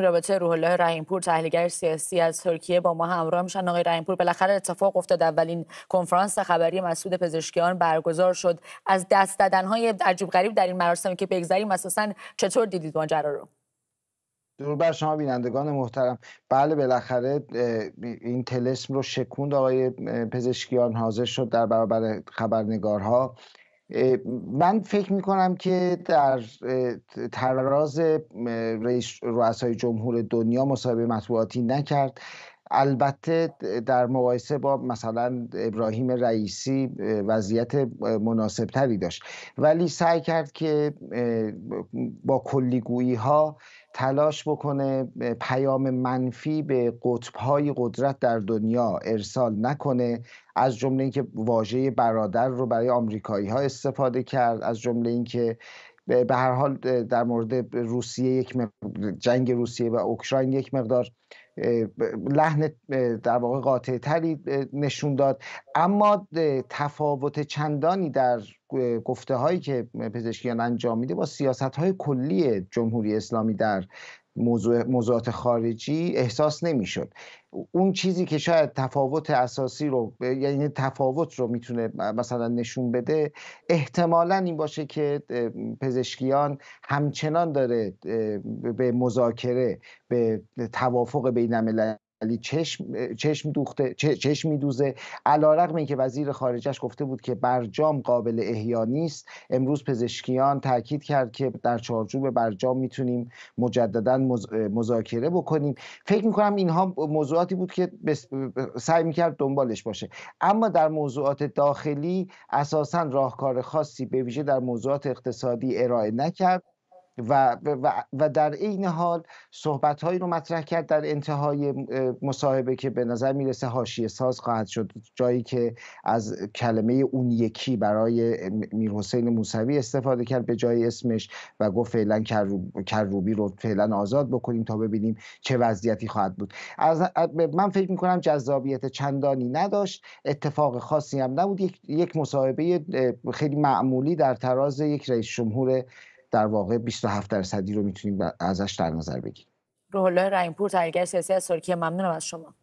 رابطه روح الله رحیمپور تحلیلگر سیاسی از ترکیه با ما همراه میشن آقای رحیمپور بالاخره اتفاق افتاد اولین کنفرانس خبری مسعود پزشکیان برگزار شد از دست دادن های عجیب غریب در این مراسم که بگذریم اساسا چطور دیدید ماجرا رو درود بر شما بینندگان محترم بله بالاخره این تلسم رو شکوند آقای پزشکیان حاضر شد در برابر خبرنگارها من فکر میکنم که در تراز رئیس رؤسای جمهور دنیا مصاحبه مطبوعاتی نکرد البته در مقایسه با مثلا ابراهیم رئیسی وضعیت مناسبتری داشت ولی سعی کرد که با کلیگویی ها تلاش بکنه پیام منفی به های قدرت در دنیا ارسال نکنه از جمله اینکه واژه برادر رو برای آمریکایی ها استفاده کرد از جمله اینکه به هر حال در مورد روسیه یک جنگ روسیه و اوکراین یک مقدار لحن در واقع قاطع تری نشون داد اما تفاوت چندانی در گفته هایی که پزشکیان انجام میده با سیاست های کلی جمهوری اسلامی در موضوع موضوعات خارجی احساس نمیشد اون چیزی که شاید تفاوت اساسی رو یعنی تفاوت رو میتونه مثلا نشون بده احتمالا این باشه که پزشکیان همچنان داره به مذاکره به توافق بین علی چشم چشم دوخته چشم میدوزه علیرغم اینکه وزیر خارجش گفته بود که برجام قابل احیا نیست امروز پزشکیان تاکید کرد که در چارچوب برجام میتونیم مجددا مذاکره بکنیم فکر میکنم اینها موضوعاتی بود که سعی میکرد دنبالش باشه اما در موضوعات داخلی اساسا راهکار خاصی به ویژه در موضوعات اقتصادی ارائه نکرد و, و, و در عین حال صحبت هایی رو مطرح کرد در انتهای مصاحبه که به نظر میرسه حاشیه ساز خواهد شد جایی که از کلمه اون یکی برای حسین موسوی استفاده کرد به جای اسمش و گفت فعلا کروبی رو فعلا آزاد بکنیم تا ببینیم چه وضعیتی خواهد بود از من فکر میکنم جذابیت چندانی نداشت اتفاق خاصی هم نبود یک, یک مصاحبه خیلی معمولی در تراز یک رئیس جمهور در واقع 27 درصدی رو میتونیم ازش در نظر بگیریم روح الله رحیم پور تحلیلگر سیاسی از ترکیه ممنونم از شما